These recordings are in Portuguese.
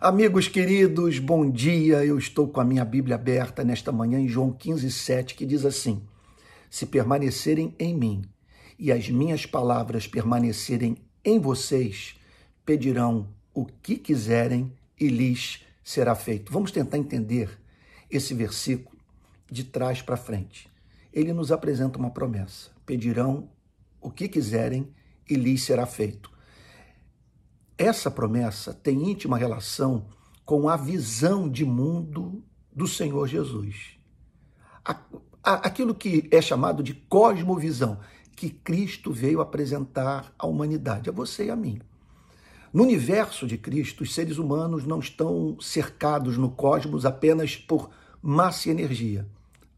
Amigos queridos, bom dia. Eu estou com a minha Bíblia aberta nesta manhã em João 15, 7, que diz assim: Se permanecerem em mim e as minhas palavras permanecerem em vocês, pedirão o que quiserem e lhes será feito. Vamos tentar entender esse versículo de trás para frente. Ele nos apresenta uma promessa: pedirão o que quiserem e lhes será feito. Essa promessa tem íntima relação com a visão de mundo do Senhor Jesus. Aquilo que é chamado de cosmovisão, que Cristo veio apresentar à humanidade, a você e a mim. No universo de Cristo, os seres humanos não estão cercados no cosmos apenas por massa e energia.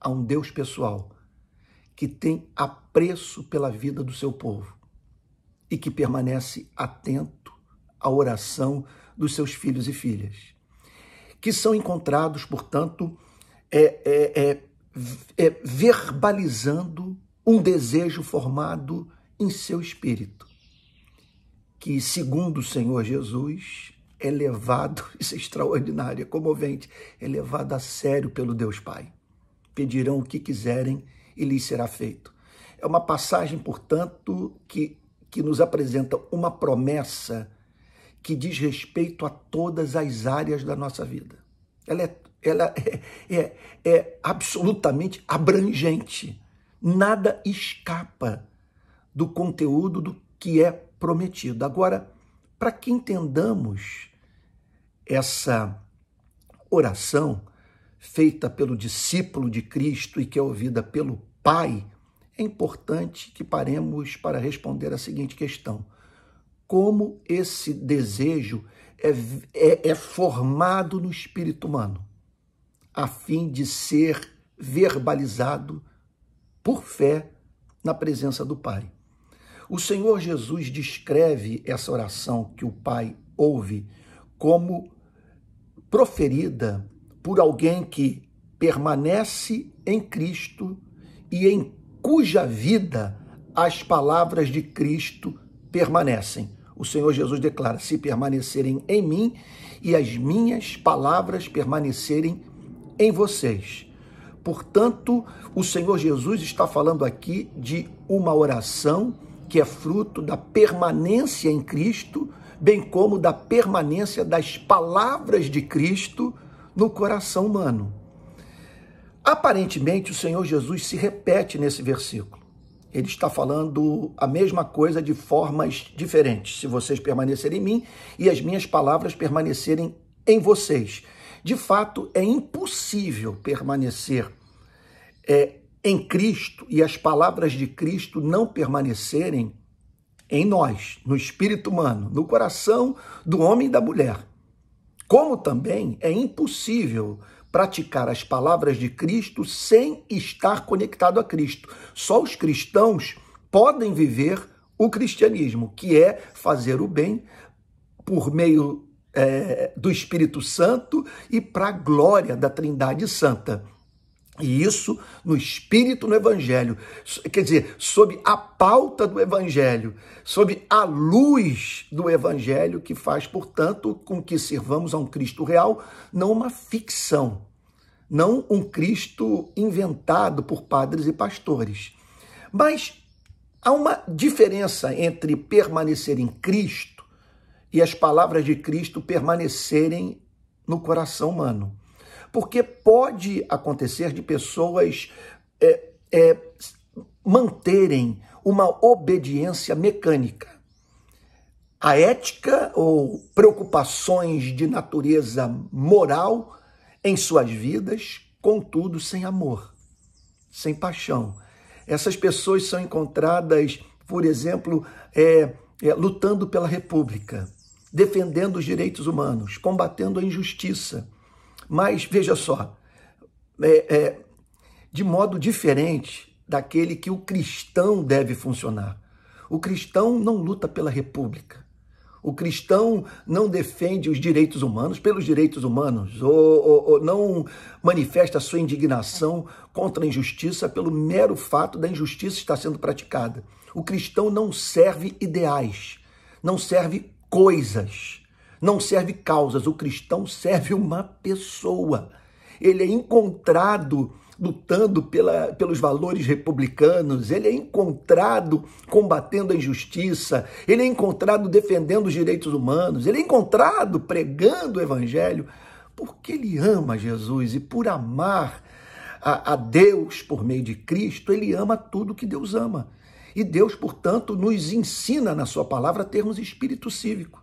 Há um Deus pessoal que tem apreço pela vida do seu povo e que permanece atento a oração dos seus filhos e filhas, que são encontrados, portanto, é, é, é, é, verbalizando um desejo formado em seu espírito, que, segundo o Senhor Jesus, é levado, isso é extraordinário, é comovente, é levado a sério pelo Deus Pai. Pedirão o que quiserem e lhes será feito. É uma passagem, portanto, que, que nos apresenta uma promessa que diz respeito a todas as áreas da nossa vida. Ela é, ela é, é, é absolutamente abrangente. Nada escapa do conteúdo do que é prometido. Agora, para que entendamos essa oração feita pelo discípulo de Cristo e que é ouvida pelo Pai, é importante que paremos para responder a seguinte questão: como esse desejo é, é, é formado no espírito humano, a fim de ser verbalizado por fé na presença do Pai. O Senhor Jesus descreve essa oração que o Pai ouve como proferida por alguém que permanece em Cristo e em cuja vida as palavras de Cristo permanecem o Senhor Jesus declara: se permanecerem em mim e as minhas palavras permanecerem em vocês. Portanto, o Senhor Jesus está falando aqui de uma oração que é fruto da permanência em Cristo, bem como da permanência das palavras de Cristo no coração humano. Aparentemente, o Senhor Jesus se repete nesse versículo. Ele está falando a mesma coisa de formas diferentes. Se vocês permanecerem em mim e as minhas palavras permanecerem em vocês. De fato, é impossível permanecer é, em Cristo e as palavras de Cristo não permanecerem em nós, no espírito humano, no coração do homem e da mulher. Como também é impossível praticar as palavras de Cristo sem estar conectado a Cristo. Só os cristãos podem viver o cristianismo, que é fazer o bem por meio é, do Espírito Santo e para a glória da Trindade Santa. E isso no espírito no Evangelho, quer dizer, sob a pauta do Evangelho, sob a luz do Evangelho, que faz, portanto, com que servamos a um Cristo real, não uma ficção, não um Cristo inventado por padres e pastores. Mas há uma diferença entre permanecer em Cristo e as palavras de Cristo permanecerem no coração humano porque pode acontecer de pessoas é, é, manterem uma obediência mecânica. A ética ou preocupações de natureza moral em suas vidas, contudo sem amor, sem paixão. Essas pessoas são encontradas, por exemplo, é, é, lutando pela república, defendendo os direitos humanos, combatendo a injustiça, mas veja só, é, é, de modo diferente daquele que o cristão deve funcionar. O cristão não luta pela república. O cristão não defende os direitos humanos pelos direitos humanos, ou, ou, ou, não manifesta sua indignação contra a injustiça pelo mero fato da injustiça estar sendo praticada. O cristão não serve ideais, não serve coisas não serve causas, o cristão serve uma pessoa. Ele é encontrado lutando pela, pelos valores republicanos, ele é encontrado combatendo a injustiça, ele é encontrado defendendo os direitos humanos, ele é encontrado pregando o evangelho, porque ele ama Jesus e por amar a, a Deus por meio de Cristo, ele ama tudo que Deus ama. E Deus, portanto, nos ensina na sua palavra a termos espírito cívico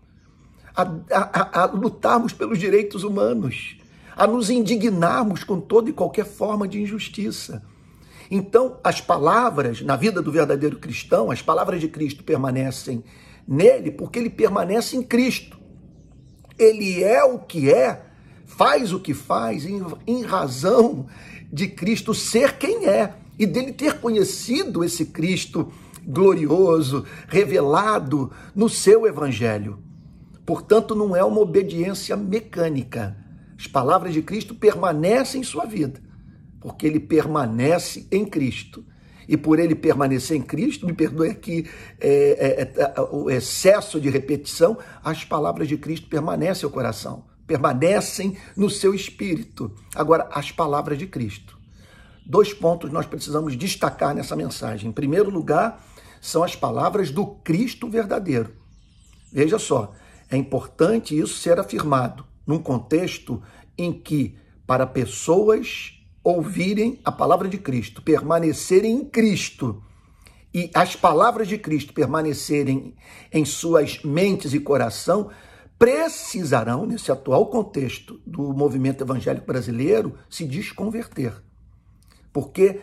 a, a, a lutarmos pelos direitos humanos, a nos indignarmos com toda e qualquer forma de injustiça. Então, as palavras na vida do verdadeiro cristão, as palavras de Cristo permanecem nele porque ele permanece em Cristo. Ele é o que é, faz o que faz em, em razão de Cristo ser quem é e dele ter conhecido esse Cristo glorioso, revelado no seu evangelho. Portanto, não é uma obediência mecânica. As palavras de Cristo permanecem em sua vida, porque ele permanece em Cristo. E por ele permanecer em Cristo, me perdoe aqui é, é, é, é, o excesso de repetição, as palavras de Cristo permanecem no coração, permanecem no seu espírito. Agora, as palavras de Cristo. Dois pontos nós precisamos destacar nessa mensagem. Em primeiro lugar, são as palavras do Cristo verdadeiro. Veja só, é importante isso ser afirmado num contexto em que, para pessoas ouvirem a palavra de Cristo, permanecerem em Cristo e as palavras de Cristo permanecerem em suas mentes e coração, precisarão, nesse atual contexto do movimento evangélico brasileiro, se desconverter. Porque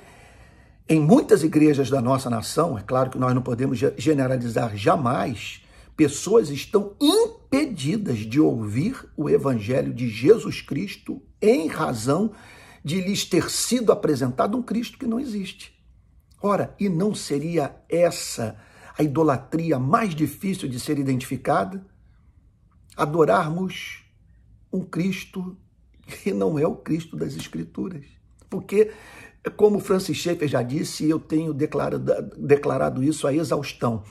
em muitas igrejas da nossa nação, é claro que nós não podemos generalizar jamais, Pessoas estão impedidas de ouvir o evangelho de Jesus Cristo em razão de lhes ter sido apresentado um Cristo que não existe. Ora, e não seria essa a idolatria mais difícil de ser identificada? Adorarmos um Cristo que não é o Cristo das Escrituras. Porque, como Francis Schaeffer já disse, e eu tenho declarado, declarado isso à exaustão.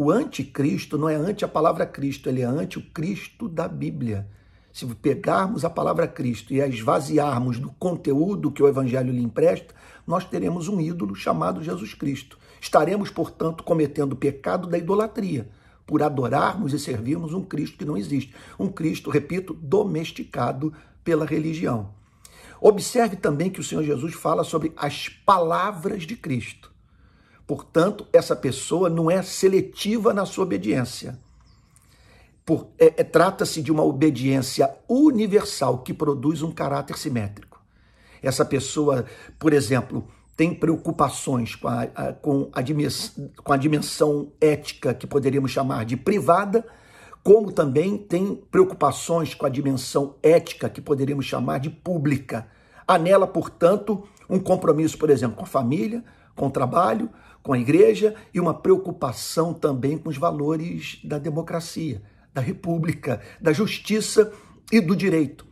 O anticristo não é anti a palavra Cristo, ele é anti o Cristo da Bíblia. Se pegarmos a palavra Cristo e a esvaziarmos do conteúdo que o Evangelho lhe empresta, nós teremos um ídolo chamado Jesus Cristo. Estaremos, portanto, cometendo o pecado da idolatria, por adorarmos e servirmos um Cristo que não existe. Um Cristo, repito, domesticado pela religião. Observe também que o Senhor Jesus fala sobre as palavras de Cristo. Portanto, essa pessoa não é seletiva na sua obediência. É, é, Trata-se de uma obediência universal que produz um caráter simétrico. Essa pessoa, por exemplo, tem preocupações com a, a, com a, dimensão, com a dimensão ética que poderíamos chamar de privada, como também tem preocupações com a dimensão ética que poderíamos chamar de pública. Há nela, portanto, um compromisso, por exemplo, com a família, com o trabalho, com a igreja e uma preocupação também com os valores da democracia, da república, da justiça e do direito.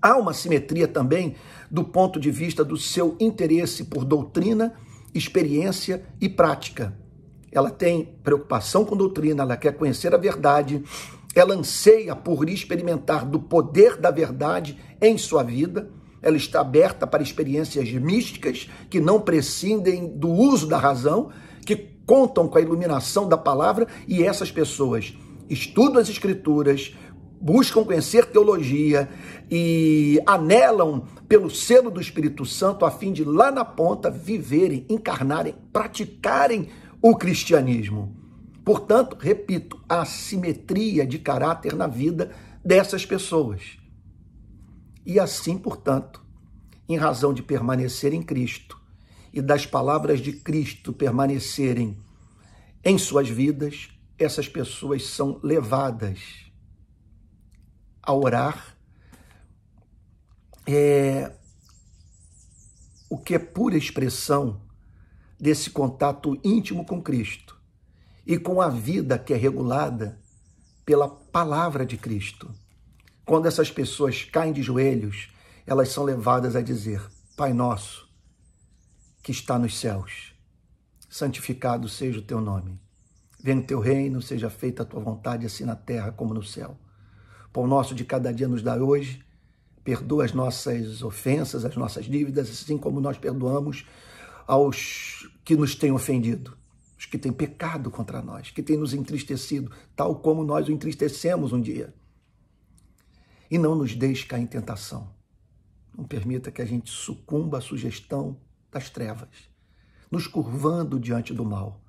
Há uma simetria também do ponto de vista do seu interesse por doutrina, experiência e prática. Ela tem preocupação com doutrina, ela quer conhecer a verdade, ela anseia por experimentar do poder da verdade em sua vida ela está aberta para experiências místicas que não prescindem do uso da razão, que contam com a iluminação da palavra e essas pessoas estudam as escrituras, buscam conhecer teologia e anelam pelo selo do Espírito Santo a fim de lá na ponta viverem, encarnarem, praticarem o cristianismo. Portanto, repito, a simetria de caráter na vida dessas pessoas. E assim, portanto, em razão de permanecer em Cristo e das palavras de Cristo permanecerem em suas vidas, essas pessoas são levadas a orar é, o que é pura expressão desse contato íntimo com Cristo e com a vida que é regulada pela palavra de Cristo. Quando essas pessoas caem de joelhos, elas são levadas a dizer: Pai nosso, que está nos céus, santificado seja o teu nome. Venha o teu reino, seja feita a tua vontade, assim na terra como no céu. Pão nosso de cada dia nos dá hoje. Perdoa as nossas ofensas, as nossas dívidas, assim como nós perdoamos aos que nos têm ofendido, os que têm pecado contra nós, que têm nos entristecido, tal como nós o entristecemos um dia e não nos deixe cair em tentação. Não permita que a gente sucumba à sugestão das trevas, nos curvando diante do mal.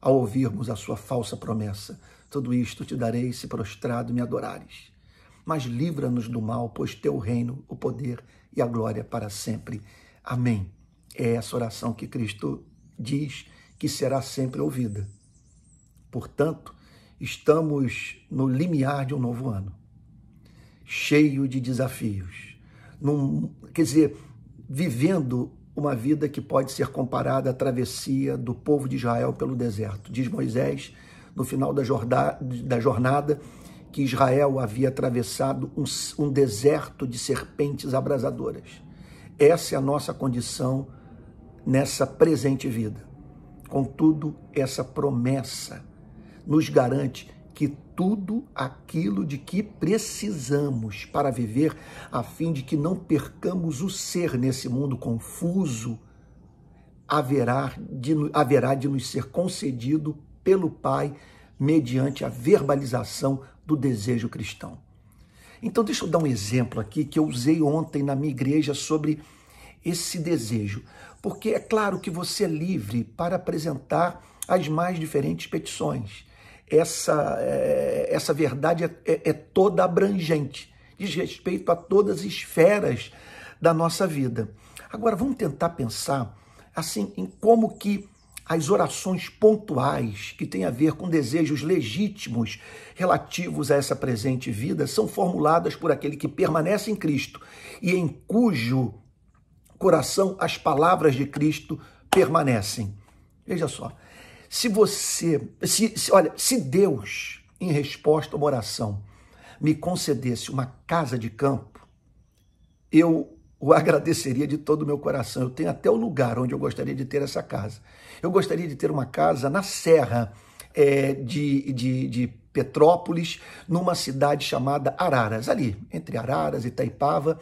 Ao ouvirmos a sua falsa promessa, tudo isto te darei se prostrado me adorares. Mas livra-nos do mal, pois teu reino, o poder e a glória para sempre. Amém. É essa oração que Cristo diz que será sempre ouvida. Portanto, estamos no limiar de um novo ano cheio de desafios. Num, quer dizer, vivendo uma vida que pode ser comparada à travessia do povo de Israel pelo deserto. Diz Moisés, no final da, da jornada, que Israel havia atravessado um, um deserto de serpentes abrasadoras. Essa é a nossa condição nessa presente vida. Contudo, essa promessa nos garante que tudo aquilo de que precisamos para viver, a fim de que não percamos o ser nesse mundo confuso, haverá de, haverá de nos ser concedido pelo Pai mediante a verbalização do desejo cristão. Então, deixa eu dar um exemplo aqui que eu usei ontem na minha igreja sobre esse desejo. Porque é claro que você é livre para apresentar as mais diferentes petições essa, é, essa verdade é, é, é toda abrangente, diz respeito a todas as esferas da nossa vida. Agora, vamos tentar pensar assim em como que as orações pontuais que têm a ver com desejos legítimos relativos a essa presente vida são formuladas por aquele que permanece em Cristo e em cujo coração as palavras de Cristo permanecem. Veja só, se você, se, se, olha, se Deus, em resposta a uma oração, me concedesse uma casa de campo, eu o agradeceria de todo o meu coração. Eu tenho até o lugar onde eu gostaria de ter essa casa. Eu gostaria de ter uma casa na Serra é, de, de, de Petrópolis, numa cidade chamada Araras, ali, entre Araras e Itaipava.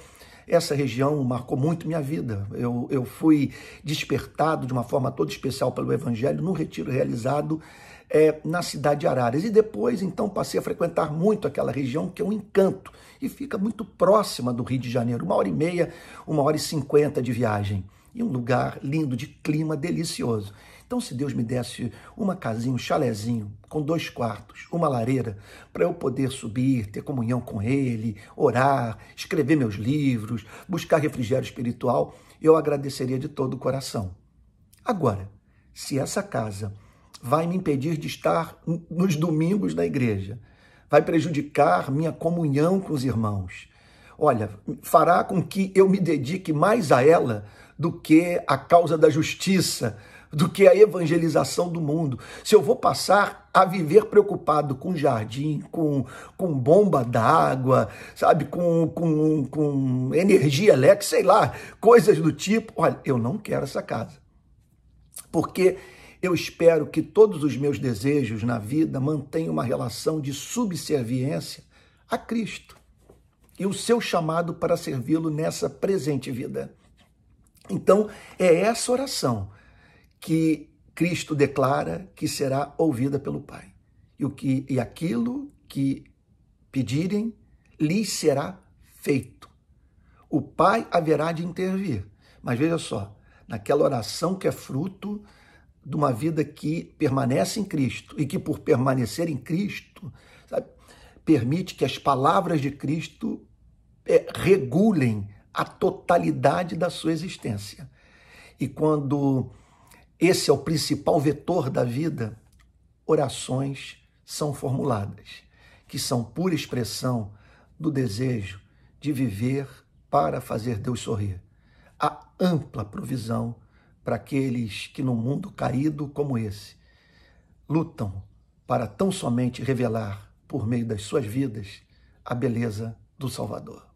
Essa região marcou muito minha vida. Eu, eu fui despertado de uma forma toda especial pelo Evangelho no retiro realizado é, na cidade de Araras. E depois, então, passei a frequentar muito aquela região, que é um encanto, e fica muito próxima do Rio de Janeiro, uma hora e meia, uma hora e cinquenta de viagem. E um lugar lindo, de clima delicioso. Então, se Deus me desse uma casinha, um chalezinho, com dois quartos, uma lareira, para eu poder subir, ter comunhão com Ele, orar, escrever meus livros, buscar refrigério espiritual, eu agradeceria de todo o coração. Agora, se essa casa vai me impedir de estar nos domingos na igreja, vai prejudicar minha comunhão com os irmãos, olha, fará com que eu me dedique mais a ela do que à causa da justiça do que a evangelização do mundo. Se eu vou passar a viver preocupado com jardim, com, com bomba d'água, sabe, com, com, com energia elétrica, sei lá, coisas do tipo, olha, eu não quero essa casa. Porque eu espero que todos os meus desejos na vida mantenham uma relação de subserviência a Cristo e o seu chamado para servi-lo nessa presente vida. Então, é essa oração que Cristo declara que será ouvida pelo Pai. E o que e aquilo que pedirem lhes será feito. O Pai haverá de intervir. Mas veja só, naquela oração que é fruto de uma vida que permanece em Cristo e que por permanecer em Cristo, sabe, permite que as palavras de Cristo é, regulem a totalidade da sua existência. E quando esse é o principal vetor da vida. Orações são formuladas, que são pura expressão do desejo de viver para fazer Deus sorrir. Há ampla provisão para aqueles que, num mundo caído como esse, lutam para tão somente revelar, por meio das suas vidas, a beleza do Salvador.